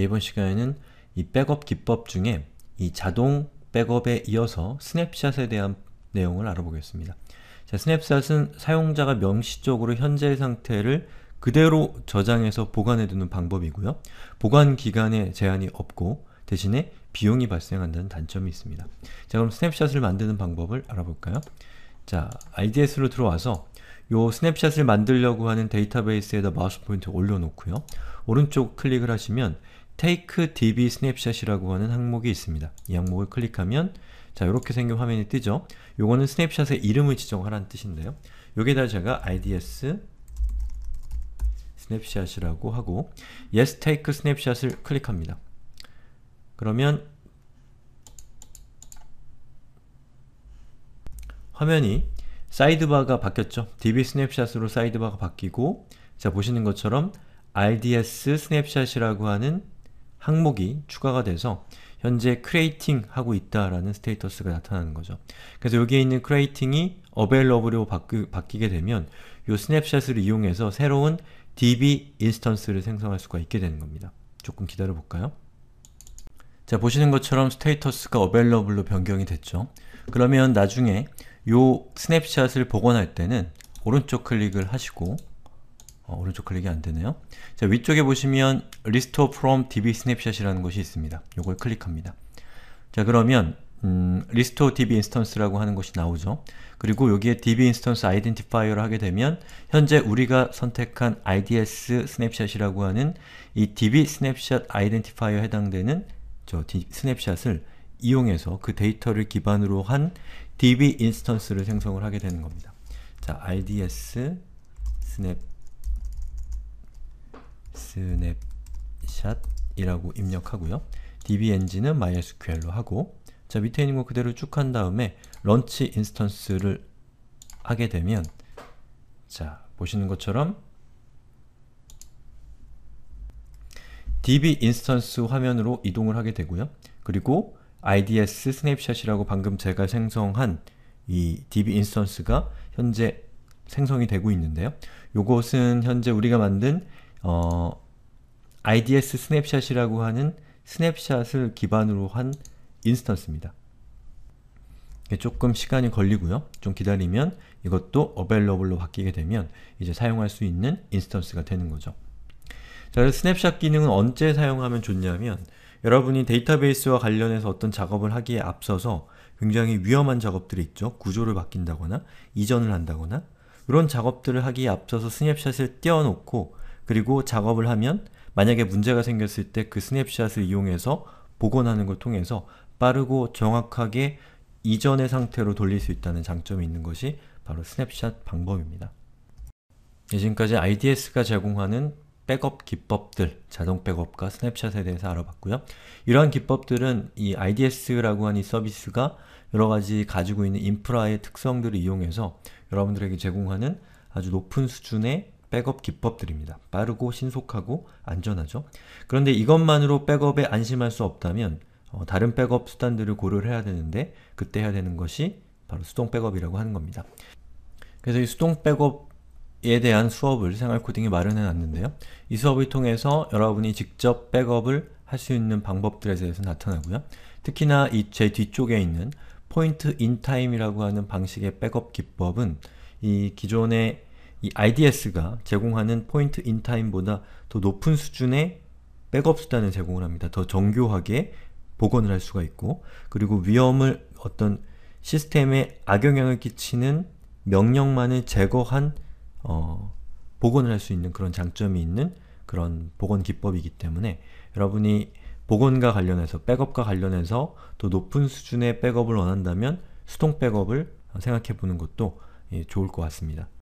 이번 시간에는 이 백업 기법 중에 이 자동 백업에 이어서 스냅샷에 대한 내용을 알아보겠습니다. 자, 스냅샷은 사용자가 명시적으로 현재의 상태를 그대로 저장해서 보관해두는 방법이고요. 보관 기간에 제한이 없고 대신에 비용이 발생한다는 단점이 있습니다. 자 그럼 스냅샷을 만드는 방법을 알아볼까요? 자, IDS로 들어와서 요 스냅샷을 만들려고 하는 데이터베이스에다 마우스 포인트 올려놓고요. 오른쪽 클릭을 하시면 take db 스냅샷이라고 하는 항목이 있습니다. 이 항목을 클릭하면 자 이렇게 생긴 화면이 뜨죠? 요거는 스냅샷의 이름을 지정하라는 뜻인데요. 여기에다 제가 ids 스냅샷이라고 하고 yes take 스냅샷을 클릭합니다. 그러면 화면이 사이드바가 바뀌었죠? db 스냅샷으로 사이드바가 바뀌고 자 보시는 것처럼 i d s 스냅샷이라고 하는 항목이 추가가 돼서 현재 크레이팅 하고 있다라는 스테이터스가 나타나는 거죠. 그래서 여기에 있는 크레이팅이 available로 바뀌, 게 되면 이 스냅샷을 이용해서 새로운 db 인스턴스를 생성할 수가 있게 되는 겁니다. 조금 기다려 볼까요? 자, 보시는 것처럼 스테이터스가 available로 변경이 됐죠. 그러면 나중에 이 스냅샷을 복원할 때는 오른쪽 클릭을 하시고 어, 오른쪽 클릭이 안 되네요. 자, 위쪽에 보시면 r e s t o r db s n a 이라는 것이 있습니다. 요걸 클릭합니다. 자, 그러면 음, r e s t db i n s t 라고 하는 것이 나오죠. 그리고 여기에 db instance i d e 를 하게 되면 현재 우리가 선택한 ids s n a 이라고 하는 이 db snapshot i d 해당되는 저 s n a 을 이용해서 그 데이터를 기반으로 한 db 인스턴스를 생성을 하게 되는 겁니다. 자, ids s n a s s n a p h o t 이라고 입력하고요. d b n g 은 mysql로 하고 자 밑에 있는 거 그대로 쭉 한 다음에 런치 인스턴스를 하게 되면 자 보시는 것처럼 db 인스턴스 화면으로 이동을 하게 되고요. 그리고 ids s s n a p h o t 이라고 방금 제가 생성한 이 db 인스턴스가 현재 생성이 되고 있는데요. 요것은 현재 우리가 만든 어, IDS 스냅샷이라고 하는 스냅샷을 기반으로 한 인스턴스입니다. 조금 시간이 걸리고요. 좀 기다리면 이것도 어벨러블로 바뀌게 되면 이제 사용할 수 있는 인스턴스가 되는 거죠. 자, 스냅샷 기능은 언제 사용하면 좋냐면 여러분이 데이터베이스와 관련해서 어떤 작업을 하기에 앞서서 굉장히 위험한 작업들이 있죠. 구조를 바뀐다거나 이전을 한다거나 이런 작업들을 하기에 앞서서 스냅샷을 띄워놓고 그리고 작업을 하면 만약에 문제가 생겼을 때 그 스냅샷을 이용해서 복원하는 걸 통해서 빠르고 정확하게 이전의 상태로 돌릴 수 있다는 장점이 있는 것이 바로 스냅샷 방법입니다. 지금까지 IDS가 제공하는 백업 기법들, 자동 백업과 스냅샷에 대해서 알아봤고요. 이러한 기법들은 이 IDS라고 하는 이 서비스가 여러 가지 가지고 있는 인프라의 특성들을 이용해서 여러분들에게 제공하는 아주 높은 수준의 백업 기법들입니다. 빠르고 신속하고 안전하죠. 그런데 이것만으로 백업에 안심할 수 없다면 어, 다른 백업 수단들을 고려를 해야 되는데 그때 해야 되는 것이 바로 수동 백업이라고 하는 겁니다. 그래서 이 수동 백업에 대한 수업을 생활 코딩에 마련해놨는데요. 이 수업을 통해서 여러분이 직접 백업을 할 수 있는 방법들에 대해서 나타나고요. 특히나 이 제 뒤쪽에 있는 포인트 인타임이라고 하는 방식의 백업 기법은 이 기존의 이 IDS가 제공하는 포인트 인타임보다 더 높은 수준의 백업 수단을 제공을 합니다. 더 정교하게 복원을 할 수가 있고 그리고 위험을 어떤 시스템에 악영향을 끼치는 명령만을 제거한 어, 복원을 할 수 있는 그런 장점이 있는 그런 복원 기법이기 때문에 여러분이 복원과 관련해서 백업과 관련해서 더 높은 수준의 백업을 원한다면 수동 백업을 생각해 보는 것도 예, 좋을 것 같습니다.